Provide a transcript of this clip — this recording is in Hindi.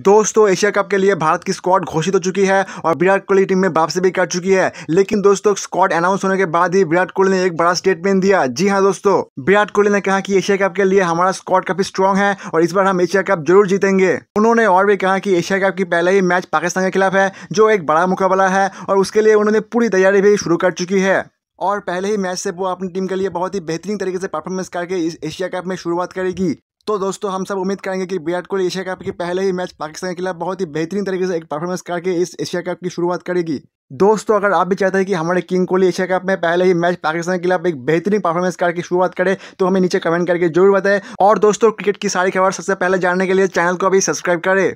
दोस्तों एशिया कप के लिए भारत की स्क्वाड घोषित हो चुकी है और विराट कोहली टीम में वापसी भी कर चुकी है लेकिन दोस्तों स्क्वाड अनाउंस होने के बाद ही विराट कोहली ने एक बड़ा स्टेटमेंट दिया जी हाँ दोस्तों विराट कोहली ने कहा कि एशिया कप के लिए हमारा स्क्वाड काफी स्ट्रांग है और इस बार हम एशिया कप जरूर जीतेंगे उन्होंने और भी कहा कि एशिया कप की पहले ही मैच पाकिस्तान के खिलाफ है जो एक बड़ा मुकाबला है और उसके लिए उन्होंने पूरी तैयारी भी शुरू कर चुकी है और पहले ही मैच से वो अपनी टीम के लिए बहुत ही बेहतरीन तरीके से परफॉर्मेंस करके इस एशिया कप में शुरुआत करेगी तो दोस्तों हम सब उम्मीद करेंगे कि विराट कोहली एशिया कप के पहले ही मैच पाकिस्तान के खिलाफ बहुत ही बेहतरीन तरीके से एक परफॉर्मेंस करके इस एशिया कप की शुरुआत करेगी दोस्तों अगर आप भी चाहते हैं कि हमारे किंग कोहली एशिया कप में पहले ही मैच पाकिस्तान के खिलाफ एक बेहतरीन परफॉर्मेंस करके शुरुआत करे तो हमें नीचे कमेंट करके जरूर बताएं और दोस्तों क्रिकेट की सारी खबर सबसे पहले जानने के लिए चैनल को अभी सब्सक्राइब करें